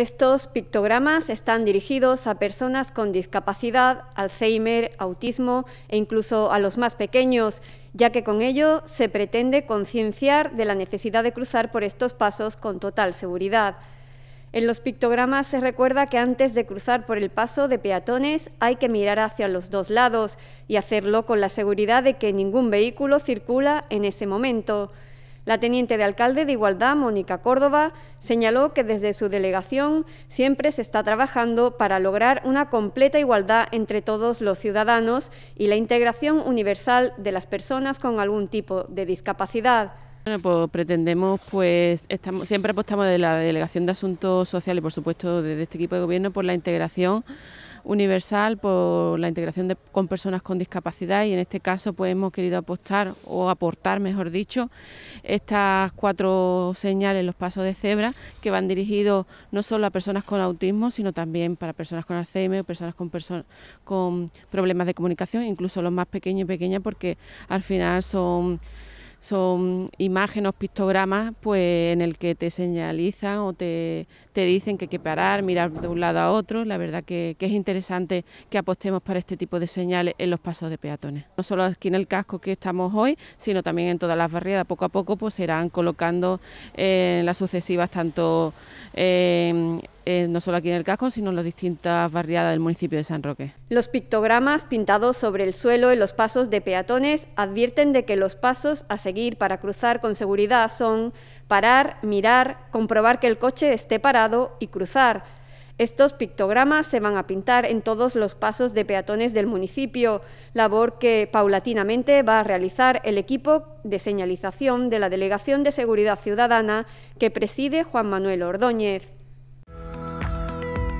Estos pictogramas están dirigidos a personas con discapacidad, Alzheimer, autismo e incluso a los más pequeños, ya que con ello se pretende concienciar de la necesidad de cruzar por estos pasos con total seguridad. En los pictogramas se recuerda que antes de cruzar por el paso de peatones hay que mirar hacia los dos lados y hacerlo con la seguridad de que ningún vehículo circula en ese momento. La teniente de alcalde de Igualdad, Mónica Córdoba, señaló que desde su delegación siempre se está trabajando para lograr una completa igualdad entre todos los ciudadanos y la integración universal de las personas con algún tipo de discapacidad. Bueno, pues pretendemos, pues estamos, siempre apostamos de la Delegación de Asuntos Sociales, y por supuesto, desde este equipo de gobierno, por la integración universal por la integración de, con personas con discapacidad y en este caso pues, hemos querido apostar o aportar mejor dicho estas cuatro señales, los pasos de cebra que van dirigidos no solo a personas con autismo sino también para personas con Alzheimer, personas con, con problemas de comunicación, incluso los más pequeños y pequeñas porque al final son son imágenes, pictogramas, pues en el que te señalizan o te, dicen que hay que parar, mirar de un lado a otro. La verdad que, es interesante que apostemos para este tipo de señales en los pasos de peatones. No solo aquí en el casco que estamos hoy, sino también en todas las barriadas. Poco a poco pues irán colocando en eh, las sucesivas tanto eh, eh, no solo aquí en el casco, sino en las distintas barriadas del municipio de San Roque. Los pictogramas pintados sobre el suelo en los pasos de peatones advierten de que los pasos a seguir para cruzar con seguridad son parar, mirar, comprobar que el coche esté parado y cruzar. Estos pictogramas se van a pintar en todos los pasos de peatones del municipio, labor que paulatinamente va a realizar el equipo de señalización de la Delegación de Seguridad Ciudadana que preside Juan Manuel Ordóñez.